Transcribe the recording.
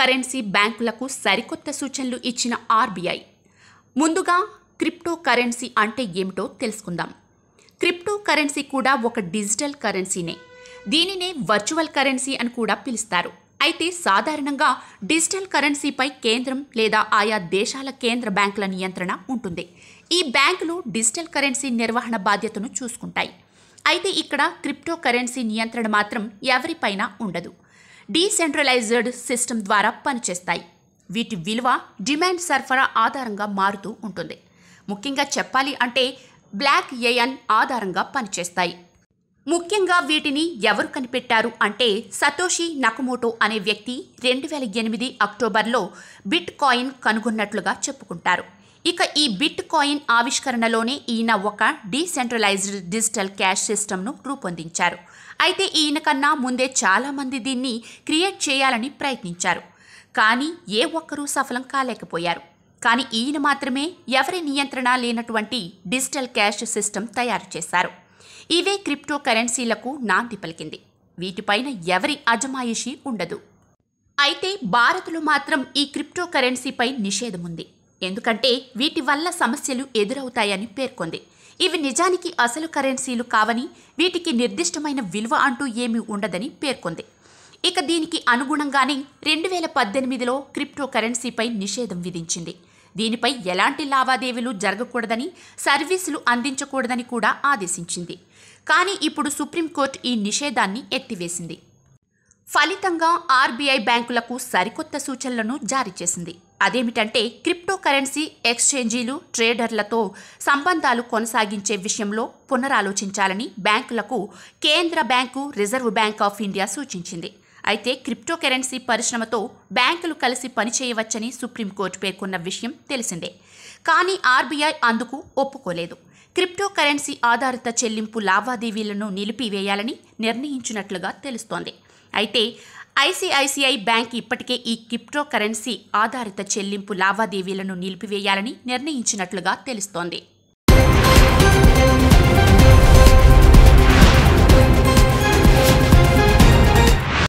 currency బ్యాంకులకు సరికొత్త సూచనలు ఇచ్చిన ఆర్బీఐ ముందుగా క్రిప్టో కరెన్సీ అంటే ఏమిటో తెలుసుకుందాం క్రిప్టో కరెన్సీ కూడా ఒక డిజిటల్ కరెన్సీనే దీనినే వర్చువల్ కరెన్సీ అని కూడా పిలుస్తారు అయితే సాధారణంగా డిజిటల్ కరెన్సీపై కేంద్రం లేదా ఆయా దేశాల కేంద్ర బ్యాంకుల నియంత్రణ ఉంటుంది ఈ బ్యాంకులు డిజిటల్ కరెన్సీ నిర్వహణ బాధ్యతను చూసుకుంటాయి అయితే ఇక్కడ క్రిప్టో కరెన్సీ నియంత్రణ మాత్రం ఎవరిపైనా ఉండదు డీసెంట్రలైజ్డ్ సిస్టమ్ ద్వారా పనిచేస్తాయి వీటి విలువ డిమాండ్ సరఫరా ఆధారంగా మారుతూ ఉంటుంది ముఖ్యంగా చెప్పాలి అంటే బ్లాక్ ఏఎన్ ఆధారంగా పనిచేస్తాయి ముఖ్యంగా వీటిని ఎవరు కనిపెట్టారు అంటే సతోషి నకమోటో అనే వ్యక్తి రెండు వేల ఎనిమిది అక్టోబర్లో బిట్ కాయిన్ కనుగొన్నట్లుగా చెప్పుకుంటారు ఇక ఈ బిట్ కాయిన్ ఆవిష్కరణలోనే ఈయన ఒక డీసెంట్రలైజ్డ్ డిజిటల్ క్యాష్ సిస్టమ్ను రూపొందించారు అయితే ఈయన కన్నా ముందే చాలామంది దీన్ని క్రియేట్ చేయాలని ప్రయత్నించారు కానీ ఏ ఒక్కరూ సఫలం కాలేకపోయారు కానీ ఈయన మాత్రమే ఎవరి నియంత్రణ లేనటువంటి డిజిటల్ క్యాష్ సిస్టమ్ తయారు చేశారు ఇవే క్రిప్టో కరెన్సీలకు నాంది పలికింది వీటిపైన ఎవరి అజమాయిషి ఉండదు అయితే భారత్లో మాత్రం ఈ క్రిప్టో కరెన్సీపై నిషేధం ఉంది ఎందుకంటే వీటి వల్ల సమస్యలు ఎదురవుతాయని పేర్కొంది ఇవి నిజానికి అసలు కరెన్సీలు కావని వీటికి నిర్దిష్టమైన విలువ అంటూ ఏమీ ఉండదని పేర్కొంది ఇక దీనికి అనుగుణంగానే రెండు వేల పద్దెనిమిదిలో క్రిప్టో కరెన్సీపై నిషేధం విధించింది దీనిపై ఎలాంటి లావాదేవీలు జరగకూడదని సర్వీసులు అందించకూడదని కూడా ఆదేశించింది కానీ ఇప్పుడు సుప్రీంకోర్టు ఈ నిషేధాన్ని ఎత్తివేసింది ఫలితంగా ఆర్బీఐ బ్యాంకులకు సరికొత్త సూచనలను జారీ చేసింది అదేమిటంటే క్రిప్టో కరెన్సీ ఎక్స్చేంజీలు ట్రేడర్లతో సంబంధాలు కొనసాగించే విషయంలో పునరాలోచించాలని బ్యాంకులకు కేంద్ర bank reserve bank of India సూచించింది అయితే క్రిప్టో కరెన్సీ పరిశ్రమతో బ్యాంకులు కలిసి పనిచేయవచ్చని సుప్రీంకోర్టు పేర్కొన్న విషయం తెలిసిందే కానీ ఆర్బీఐ అందుకు ఒప్పుకోలేదు క్రిప్టో కరెన్సీ ఆధారిత చెల్లింపు లావాదేవీలను నిలిపివేయాలని నిర్ణయించినట్లుగా తెలుస్తోంది అయితే ఐసీఐసీఐ బ్యాంక్ ఇప్పటికే ఈ క్రిప్టో కరెన్సీ ఆధారిత చెల్లింపు లావాదేవీలను నిలిపివేయాలని నిర్ణయించినట్లుగా తెలుస్తోంది